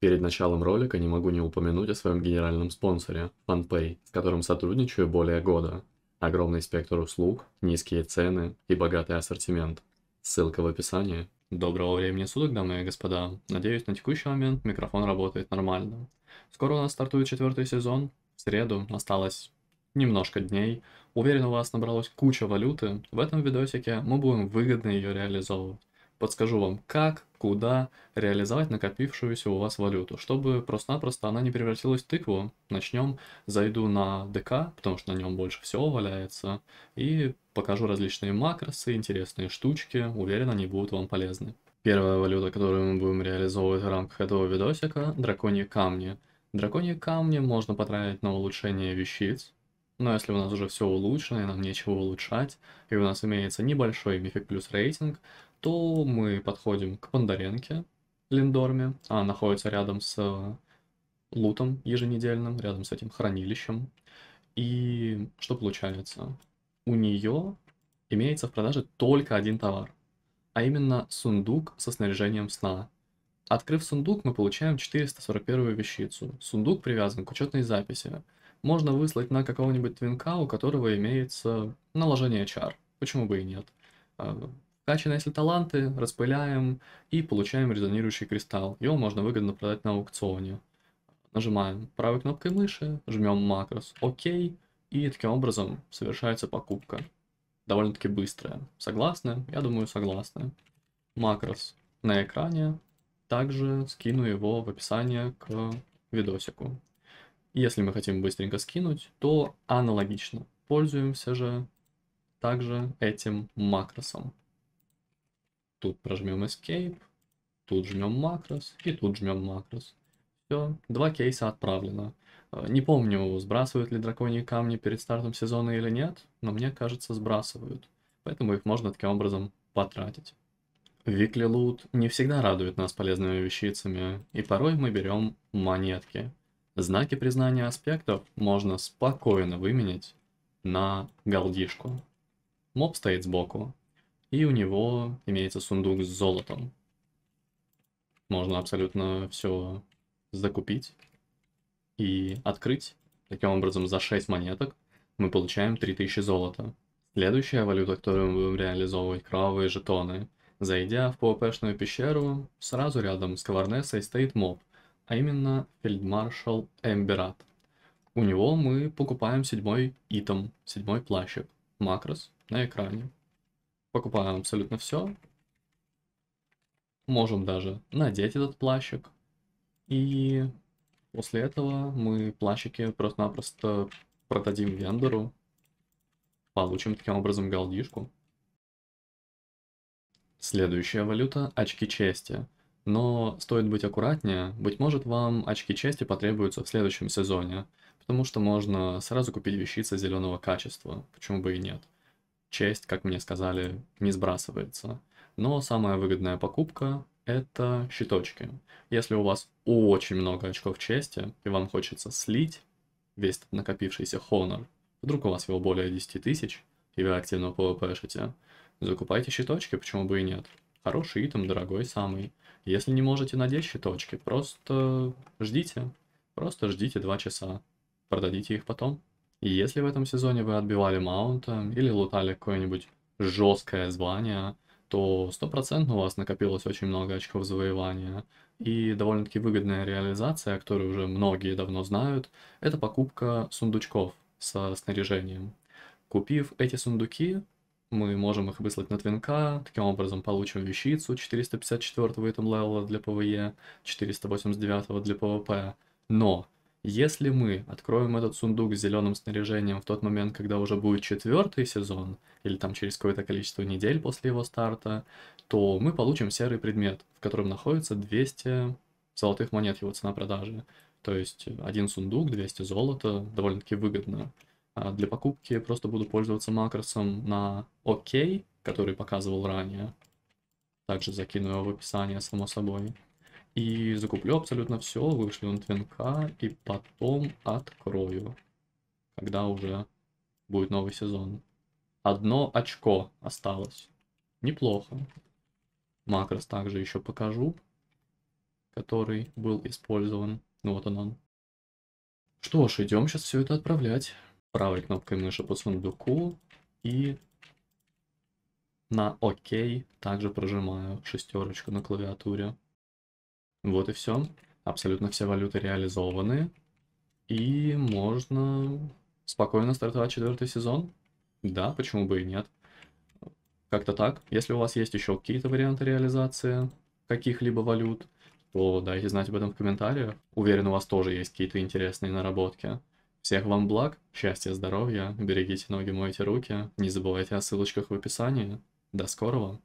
Перед началом ролика не могу не упомянуть о своем генеральном спонсоре, FunPay, с которым сотрудничаю более года. Огромный спектр услуг, низкие цены и богатый ассортимент. Ссылка в описании. Доброго времени суток, дамы и господа. Надеюсь, на текущий момент микрофон работает нормально. Скоро у нас стартует четвертый сезон. В среду осталось немножко дней. Уверен, у вас набралось куча валюты. В этом видосике мы будем выгодно ее реализовывать. Подскажу вам, как, куда реализовать накопившуюся у вас валюту, чтобы просто-напросто она не превратилась в тыкву. Начнем, зайду на ДК, потому что на нем больше всего валяется, и покажу различные макросы, интересные штучки, уверен, они будут вам полезны. Первая валюта, которую мы будем реализовывать в рамках этого видосика – драконьи камни. Драконьи камни можно потратить на улучшение вещиц, но если у нас уже все улучшено и нам нечего улучшать, и у нас имеется небольшой мифик плюс рейтинг, то мы подходим к Пандаренке Линдорме. Она находится рядом с э, лутом еженедельным, рядом с этим хранилищем. И что получается? У нее имеется в продаже только один товар, а именно сундук со снаряжением сна. Открыв сундук, мы получаем 441 вещицу. Сундук привязан к учетной записи. Можно выслать на какого-нибудь твинка, у которого имеется наложение чар. Почему бы и нет? Э, Качаем если таланты, распыляем и получаем резонирующий кристалл. Его можно выгодно продать на аукционе. Нажимаем правой кнопкой мыши, жмем макрос ОК, и таким образом совершается покупка. Довольно-таки быстрая. Согласны? Я думаю, согласны. Макрос на экране. Также скину его в описание к видосику. Если мы хотим быстренько скинуть, то аналогично. Пользуемся же также этим макросом. Тут прожмем Escape, тут жмем макрос и тут жмем макрос. Все, два кейса отправлено. Э, не помню, сбрасывают ли драконьи камни перед стартом сезона или нет, но мне кажется сбрасывают. Поэтому их можно таким образом потратить. Викли лут не всегда радует нас полезными вещицами, и порой мы берем монетки. Знаки признания аспектов можно спокойно выменять на голдишку. Моб стоит сбоку, и у него имеется сундук с золотом. Можно абсолютно все закупить и открыть. Таким образом, за 6 монеток мы получаем 3000 золота. Следующая валюта, которую мы будем реализовывать, кровавые жетоны. Зайдя в pvp пещеру, сразу рядом с Каварнесой стоит моб, а именно фельдмаршал Эмберат. У него мы покупаем седьмой итем, седьмой плащик, макрос на экране. Покупаем абсолютно все. Можем даже надеть этот плащик. И после этого мы плащики просто-напросто продадим вендору. Получим таким образом голдишку. Следующая валюта – очки чести. Но стоит быть аккуратнее, быть может вам очки чести потребуются в следующем сезоне, потому что можно сразу купить вещица зеленого качества, почему бы и нет часть, как мне сказали, не сбрасывается. Но самая выгодная покупка – это щиточки. Если у вас очень много очков чести, и вам хочется слить весь этот накопившийся хонор, вдруг у вас его более 10 тысяч, и вы активно пвпшите, закупайте щиточки, почему бы и нет. Хороший итем, дорогой самый. Если не можете надеть щиточки, просто ждите. Просто ждите 2 часа. Продадите их потом. И если в этом сезоне вы отбивали маунта или лутали какое-нибудь жесткое звание, то стопроцентно у вас накопилось очень много очков завоевания. И довольно-таки выгодная реализация, которую уже многие давно знают, это покупка сундучков со снаряжением. Купив эти сундуки, мы можем их выслать на твинка, таким образом получим вещицу 454 го этом левела для ПВЕ, 489 го для ПВП, но если мы откроем этот сундук с зеленым снаряжением в тот момент, когда уже будет четвертый сезон, или там через какое-то количество недель после его старта, то мы получим серый предмет, в котором находится 200 золотых монет его цена продажи. То есть один сундук, 200 золота, довольно-таки выгодно. А для покупки просто буду пользоваться макросом на ОК, который показывал ранее. Также закину его в описание, само собой. И закуплю абсолютно все, вышлю на твинка, и потом открою, когда уже будет новый сезон. Одно очко осталось. Неплохо. Макрос также еще покажу, который был использован. Ну вот он он. Что ж, идем сейчас все это отправлять. Правой кнопкой мыши по сундуку и на ОК также прожимаю шестерочку на клавиатуре. Вот и все. Абсолютно все валюты реализованы. И можно спокойно стартовать четвертый сезон. Да, почему бы и нет. Как-то так. Если у вас есть еще какие-то варианты реализации каких-либо валют, то дайте знать об этом в комментариях. Уверен, у вас тоже есть какие-то интересные наработки. Всех вам благ, счастья, здоровья, берегите ноги, мойте руки, не забывайте о ссылочках в описании. До скорого!